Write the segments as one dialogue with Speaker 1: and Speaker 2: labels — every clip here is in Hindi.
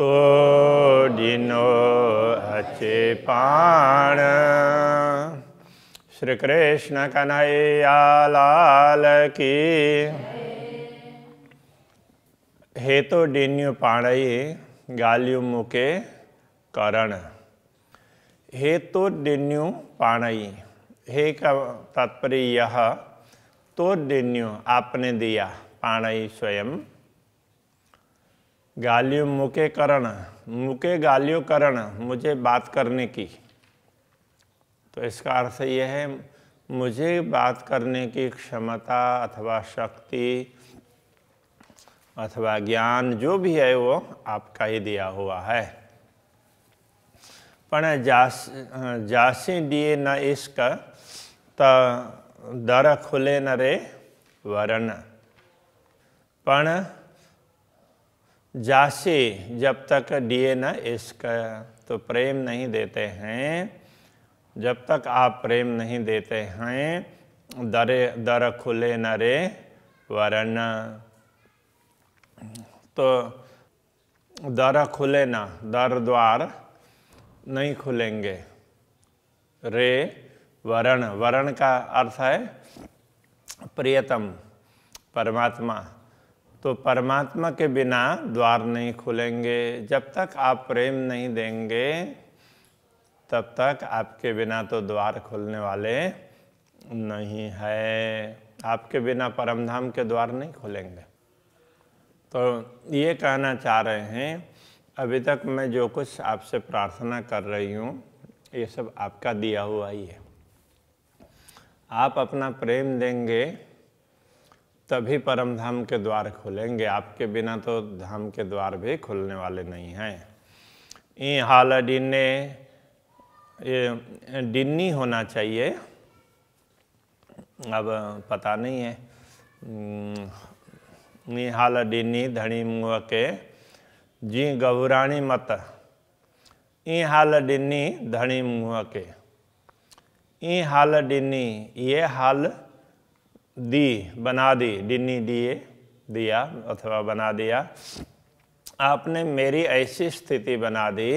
Speaker 1: तो दिनो अचे पाण श्री कृष्ण कन्हैया लाल की हे तो डिन्यू पाण ही गालियु मुके करण हे तो डिन्यू पाण हे का तात्पर्य यह तो डिन्यू आपने दिया पाण स्वयं गालियों मुके करण मुके गालियों करण मुझे बात करने की तो इसका अर्थ यह है मुझे बात करने की क्षमता अथवा शक्ति अथवा ज्ञान जो भी है वो आपका ही दिया हुआ है पर जास जासी दिए न इश्क त दर खुले न रे वरण पण जासे जब तक दिए न इश्क तो प्रेम नहीं देते हैं जब तक आप प्रेम नहीं देते हैं दरे दर खुले न रे वरण तो दर खुले ना दर द्वार नहीं खुलेंगे रे वरण वरण का अर्थ है प्रियतम परमात्मा तो परमात्मा के बिना द्वार नहीं खुलेंगे जब तक आप प्रेम नहीं देंगे तब तक आपके बिना तो द्वार खुलने वाले नहीं है आपके बिना परमधाम के द्वार नहीं खुलेंगे तो ये कहना चाह रहे हैं अभी तक मैं जो कुछ आपसे प्रार्थना कर रही हूँ ये सब आपका दिया हुआ ही है आप अपना प्रेम देंगे तभी परम धाम के द्वार खुलेंगे आपके बिना तो धाम के द्वार भी खुलने वाले नहीं हैं ई हाल डिन्ने ये डिन्नी होना चाहिए अब पता नहीं है ई हाल डिन्नी धनी मुँह के जी गहुराणी मत ई हाल डिन्नी धनी मुँह के ई हाल डिन्नी ये हाल दी बना दी डिन्नी दिए दिया अथवा बना दिया आपने मेरी ऐसी स्थिति बना दी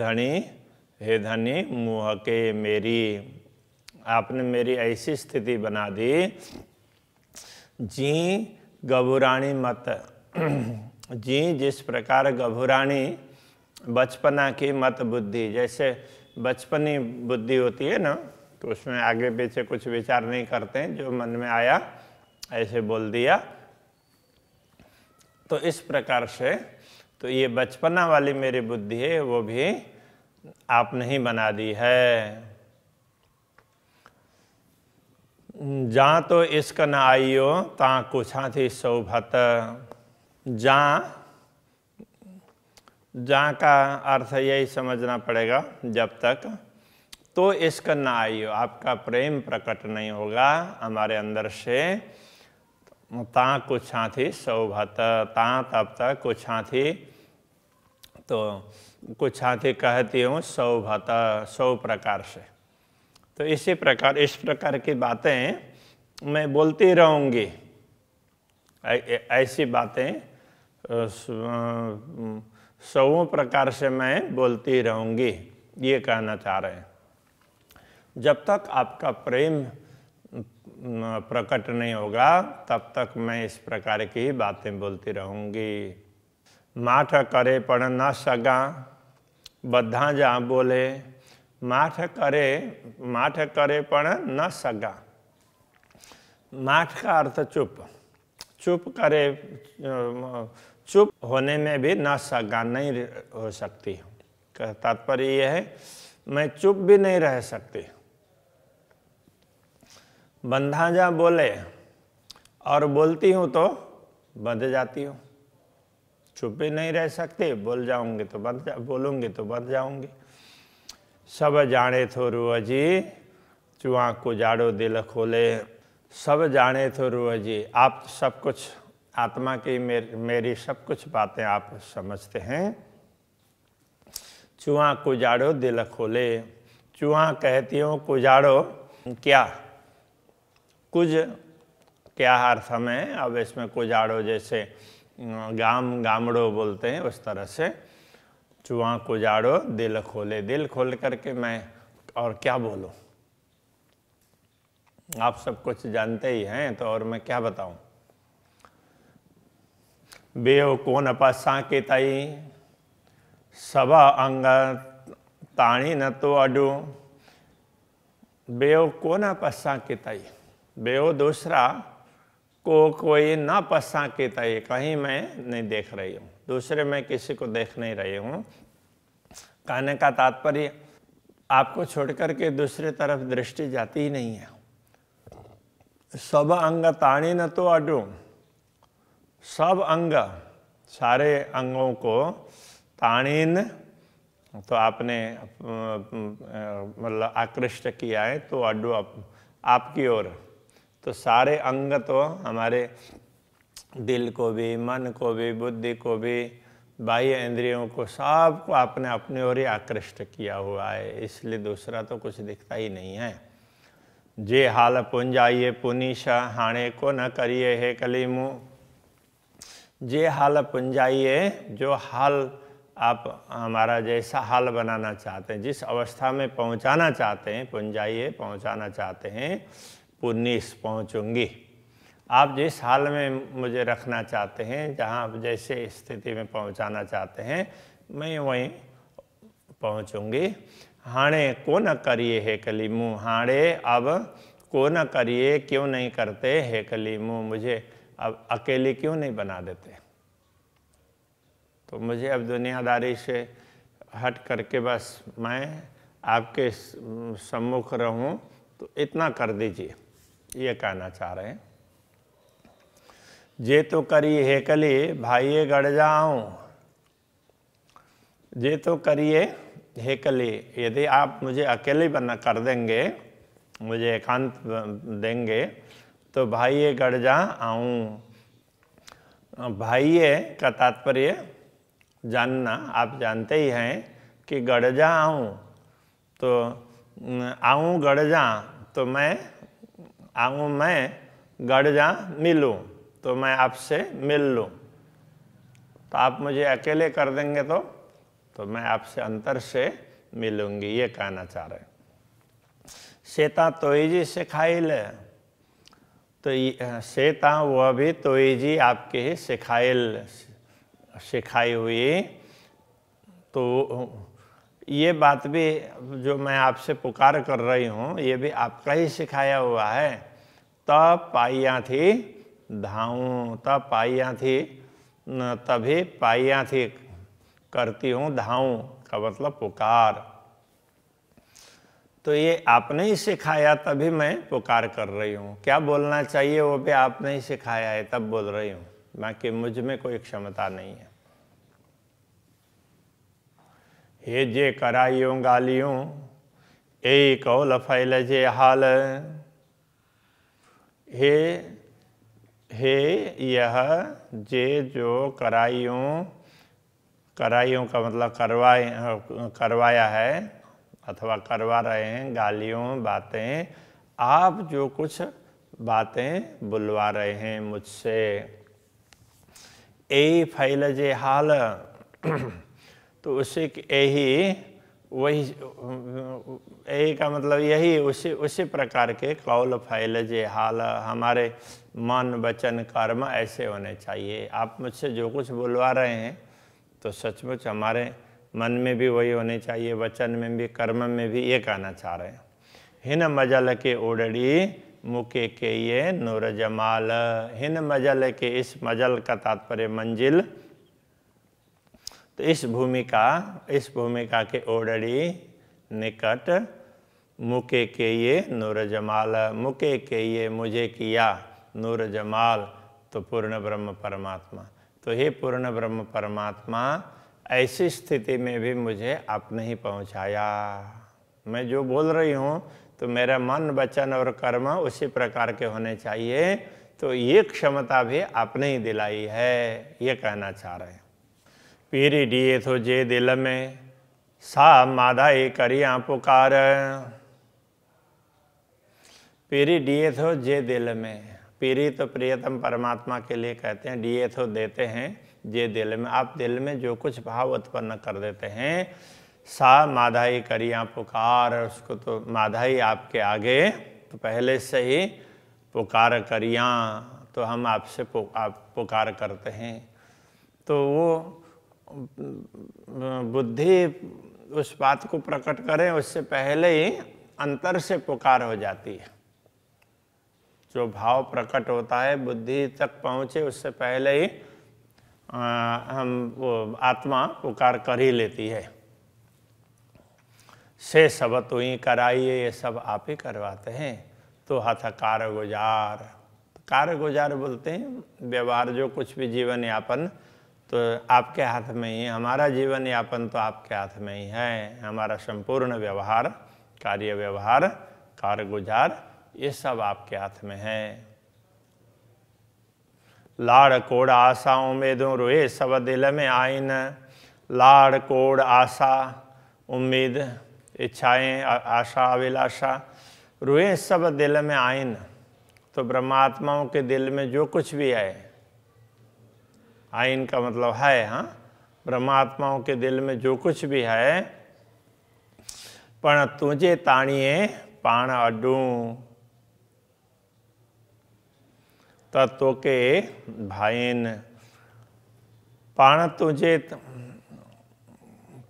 Speaker 1: धनी हे धनी मुह के मेरी आपने मेरी ऐसी स्थिति बना दी जी गभुराणी मत जी जिस प्रकार गभुराणी बचपना की मत बुद्धि जैसे बचपनी बुद्धि होती है ना तो उसमें आगे पीछे कुछ विचार नहीं करते जो मन में आया ऐसे बोल दिया तो इस प्रकार से तो ये बचपना वाली मेरी बुद्धि है वो भी आपने ही बना दी है जहा तो इश्क न आइयो ता कुछा थी सौभत जा जहाँ का अर्थ यही समझना पड़ेगा जब तक तो इसका ना आइयो आपका प्रेम प्रकट नहीं होगा हमारे अंदर से ता कुछ थी शोभत ता तब तक कुछ थी तो कुछ थी कहती हूँ शोभत सौ प्रकार से तो इसी प्रकार इस प्रकार की बातें मैं बोलती रहूँगी ऐसी बातें सौ प्रकार से मैं बोलती रहूँगी ये कहना चाह रहे हैं जब तक आपका प्रेम प्रकट नहीं होगा तब तक मैं इस प्रकार की बातें बोलती रहूंगी माठ करे पढ़ न सगा बद्धा जा बोले माठ करे माठ करे पर न सगा माठ का अर्थ चुप चुप करे चुप होने में भी न सगा नहीं हो सकती तात्पर्य यह है मैं चुप भी नहीं रह सकती बंधा जा बोले और बोलती हूँ तो बंध जाती हूँ छुपे नहीं रह सकते बोल जाऊंगी तो बंध जा बोलूँगी तो बंध जाऊंगी सब जाने थो रुआ जी चुहा को जाड़ो दिल खोले सब जाने थो रुआ जी आप सब कुछ आत्मा की मेर, मेरी सब कुछ बातें आप समझते हैं चुहा को जाड़ो दिल खोले चुहा कहती हूँ कुजाड़ो क्या कुछ क्या अर्थ में अब इसमें आड़ो जैसे गाम गामड़ो बोलते हैं उस तरह से चुहा कुजाड़ो दिल खोले दिल खोल करके मैं और क्या बोलूँ आप सब कुछ जानते ही हैं तो और मैं क्या बताऊं बेओ कौन अपसा के तई सब अंग ताणी न तो अडू बेव कौन अपसा के तई बेहो दूसरा को कोई ना पसा के तय कहीं मैं नहीं देख रही हूँ दूसरे में किसी को देख नहीं रही हूँ कहने का तात्पर्य आपको छोड़कर के दूसरे तरफ दृष्टि जाती ही नहीं है सब अंग ताणी न तो अडू सब अंग सारे अंगों को ताणीन तो आपने मतलब आकृष्ट किया है तो अडू आप, आपकी ओर तो सारे अंग तो हमारे दिल को भी मन को भी बुद्धि को भी बाह्य इंद्रियों को सब को आपने अपनी ओर ही आकृष्ट किया हुआ है इसलिए दूसरा तो कुछ दिखता ही नहीं है जे हाल पुंज आइए पुनिश हाणे को न करिए हे कलीमु जे हाल पुंजाइए जो हाल आप हमारा जैसा हाल बनाना चाहते हैं जिस अवस्था में पहुंचाना चाहते हैं पुंजाइए पहुंचाना चाहते हैं उन्नीस पहुँचूँगी आप जिस हाल में मुझे रखना चाहते हैं जहाँ आप जैसे स्थिति में पहुँचाना चाहते हैं मैं वहीं पहुँचूँगी हाणे को न करिए हे कलीमू हाणे अब को न करिए क्यों नहीं करते हे कलीमू मुझे अब अकेले क्यों नहीं बना देते तो मुझे अब दुनियादारी से हट करके बस मैं आपके सम्मुख रहूं तो इतना कर दीजिए ये कहना चाह रहे हैं जे तो करी हेकले भाइये गढ़ जाऊं जे तो करिए कली यदि आप मुझे अकेले बना कर देंगे मुझे एकांत देंगे तो भाइये गढ़ जा आऊँ भाइये का तात्पर्य जानना आप जानते ही हैं कि गढ़ जा आऊँ तो आऊँ गढ़ जा तो मैं आऊँ मैं गढ़ जा मिलूँ तो मैं आपसे मिल लूँ तो आप मुझे अकेले कर देंगे तो तो मैं आपसे अंतर से मिलूंगी ये कहना चाह रहे श्वेता जी से खाई ले तो श्वेता वह भी जी आपके ही सिखाइल सिखाई हुई तो ये बात भी जो मैं आपसे पुकार कर रही हूँ ये भी आपका ही सिखाया हुआ है त પાયાથી धाऊँ त थी तभी थी करती हूँ धाऊँ का मतलब पुकार तो ये आपने ही सिखाया तभी मैं पुकार कर रही हूँ क्या बोलना चाहिए वो भी आपने ही सिखाया है तब बोल रही हूँ बाकी मुझ में कोई क्षमता नहीं है हे जे कराइयों गालियों ए कौल फैल जे हाल हे हे यह जे जो कराइयों कराइयों का मतलब करवाए करवाया है अथवा करवा रहे हैं गालियों बातें आप जो कुछ बातें बुलवा रहे हैं मुझसे ए फैल जे हाल तो उसे यही वही ए का मतलब यही उसी उसी प्रकार के कौल फैल जे हाल हमारे मन वचन कर्म ऐसे होने चाहिए आप मुझसे जो कुछ बुलवा रहे हैं तो सचमुच हमारे मन में भी वही होने चाहिए वचन में भी कर्म में भी ये कहना चाह रहे हैं हिन मजल के ओडड़ी मुके के ये नूर जमाल हिन मजल के इस मजल का तात्पर्य मंजिल तो इस भूमिका इस भूमिका के ओडड़ी निकट मुके के ये नूर जमाल मुके के ये मुझे किया नूर जमाल तो पूर्ण ब्रह्म परमात्मा तो हे पूर्ण ब्रह्म परमात्मा ऐसी स्थिति में भी मुझे आपने ही पहुंचाया मैं जो बोल रही हूँ तो मेरा मन वचन और कर्म उसी प्रकार के होने चाहिए तो ये क्षमता भी आपने ही दिलाई है ये कहना चाह रहे हैं પીરી થો જે દિલ મેં સા માધાએ કર્યા पुकार पीरी डीए थो जे दिल में पीरी तो प्रियतम परमात्मा के लिए कहते हैं डीए थो देते हैं जे दिल में आप दिल में जो कुछ भाव उत्पन्न कर देते हैं सा माधाई करिया पुकार उसको तो माधाई आपके आगे तो पहले से ही पुकार करिया तो हम आपसे आप पुकार करते हैं तो वो बुद्धि उस बात को प्रकट करें उससे पहले ही अंतर से पुकार हो जाती है जो भाव प्रकट होता है बुद्धि तक पहुंचे उससे पहले ही आ, हम वो आत्मा पुकार कर ही लेती है से सब ही कराइए ये सब आप ही करवाते हैं तो हथ कारगुजार कारगुजार बोलते हैं व्यवहार जो कुछ भी जीवन यापन तो आपके हाथ में ही हमारा जीवन यापन तो आपके हाथ में ही है हमारा संपूर्ण व्यवहार कार्य व्यवहार कारगुजार ये सब आपके हाथ में है लाड़ कोड़ आशा उम्मीदों रोए सब दिल में आईन लाड़ कोड़ आशा उम्मीद इच्छाएं आशा अभिलाषा रोए सब दिल में आइन तो ब्रह्मात्माओं के दिल में जो कुछ भी है आइन हाँ, का मतलब है हाँ ब्रह्मात्माओं के दिल में जो कुछ भी है पण तुझे ताणिए पाण अडू त के भाइन पाण तुझे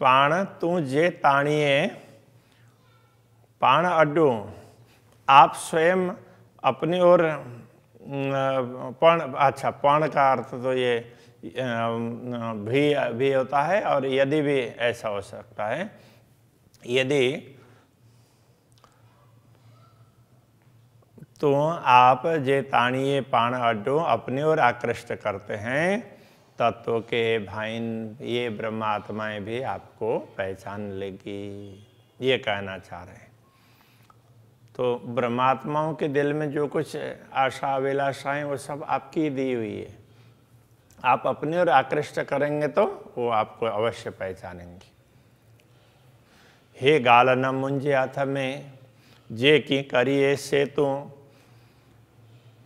Speaker 1: पाण तुझे ताणिए पाण अडू आप स्वयं अपनी ओर पण अच्छा पण का अर्थ तो ये भी भी होता है और यदि भी ऐसा हो सकता है यदि तो आप जे ताणीय पाण अड्डो अपने ओर आकृष्ट करते हैं तत्व के भाई ये ब्रह्मात्माएं भी आपको पहचान लेगी ये कहना चाह रहे हैं तो ब्रह्मात्माओं के दिल में जो कुछ आशा अभिलाषाएं वो सब आपकी दी हुई है आप अपनी ओर आकृष्ट करेंगे तो वो आपको अवश्य पहचानेंगे हे न मुंजे हाथ में जे की करिए से तो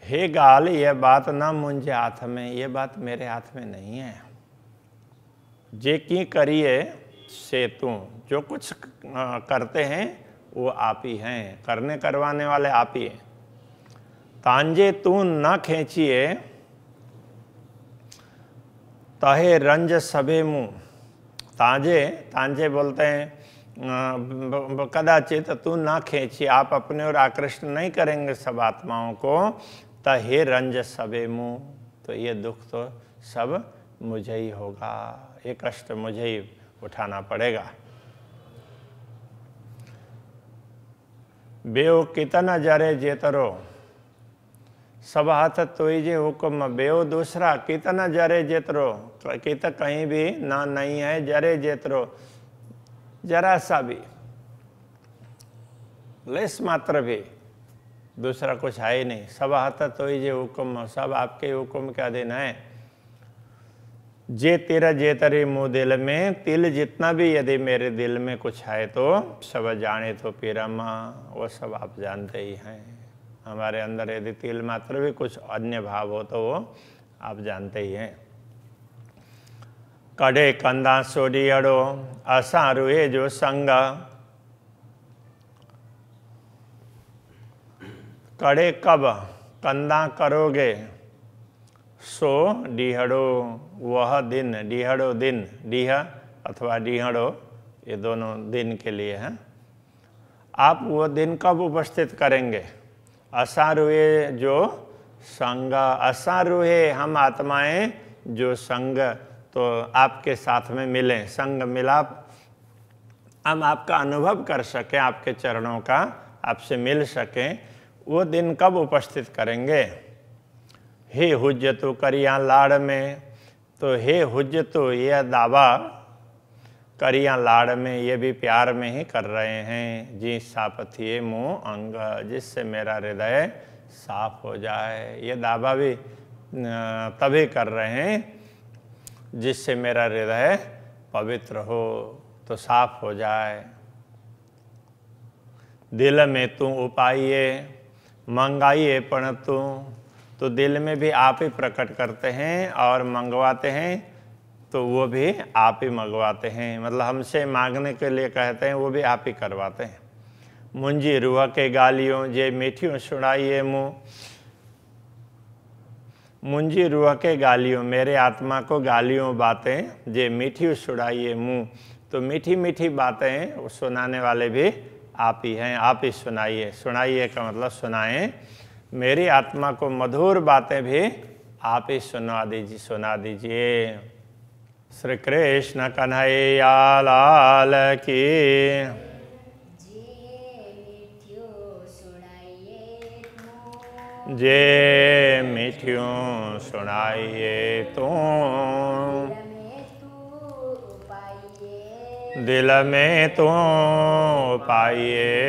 Speaker 1: हे गाल ये बात ना मुंजे हाथ में ये बात मेरे हाथ में नहीं है जे की करिए से तू जो कुछ करते हैं वो आप ही हैं करने करवाने वाले आप ही हैं तांजे तू ना खींचिए तहे रंज सभे मुँह तांजे तांजे बोलते हैं कदाचित तू ना खेची आप अपने और आकृष्ट नहीं करेंगे सब आत्माओं को तहे रंज सभे मुँह तो ये दुख तो सब मुझे ही होगा ये कष्ट मुझे ही उठाना पड़ेगा बेव कितना जरे जेतरो सब हाथ तो जे हुकुम ॿियो दूसरा कितना जरे जेतिरो तो कित कहीं भी ना नहीं है जरे जेतरो जरा सा भी लेस मात्र भी दूसरा कुछ है ही नहीं सब हाथ तो जे हुकुम सब आपके हुकुम के अधीन है जे तेरा जे तेरे मुँह दिल में तिल जितना भी यदि मेरे दिल में कुछ है तो सब जाने तो पीरा माँ वो सब आप जानते ही हैं हमारे अंदर यदि तिल मात्र भी कुछ अन्य भाव हो तो वो आप जानते ही हैं कड़े कंदा सोडी अड़ो असा ये जो संग कड़े कब कंदा करोगे सो डीहड़ो वह दिन डीहड़ो दिन डीह अथवा डीहड़ो ये दोनों दिन के लिए हैं आप वो दिन कब उपस्थित करेंगे असारूहे जो संग असारूहे हम आत्माएं जो संग तो आपके साथ में मिले संग मिलाप हम आपका अनुभव कर सकें आपके चरणों का आपसे मिल सकें वो दिन कब उपस्थित करेंगे हे हुज्जतु करिया लाड़ में तो हे हुज्जतु यह दावा करिया लाड़ में ये भी प्यार में ही कर रहे हैं जी सापथिये मुँह अंग जिससे मेरा हृदय साफ हो जाए ये दावा भी तभी कर रहे हैं जिससे मेरा हृदय पवित्र हो तो साफ हो जाए दिल में तू उपाइए मंगाइए पण तू तो दिल में भी आप ही प्रकट करते हैं और मंगवाते हैं तो वो भी आप ही मंगवाते हैं मतलब हमसे मांगने के लिए कहते हैं वो भी आप ही करवाते हैं मुंजी रूह के गालियों जे मीठियों सुनाइए मुँह मुंजी रूह के गालियों मेरे आत्मा को गालियों बातें जे मीठी सुनाइए मुँह तो मीठी मीठी बातें सुनाने वाले भी आप ही हैं आप ही सुनाइए सुनाइए का मतलब सुनाएं मेरी आत्मा को मधुर बातें भी आप ही सुना दीजिए सुना दीजिए श्री कृष्ण कन्हैया लाल की जे मिठियों सुनाइए तू दिल में तू पाइए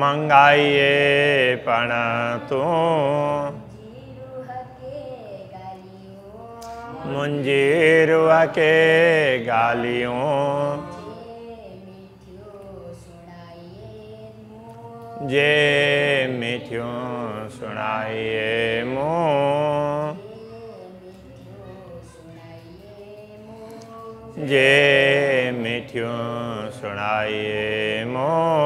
Speaker 1: मंगाइए पण तू मुंजीरुआ के गालियों जे मिठियो सुनाइए मो जे मिठियो सुनाइए मो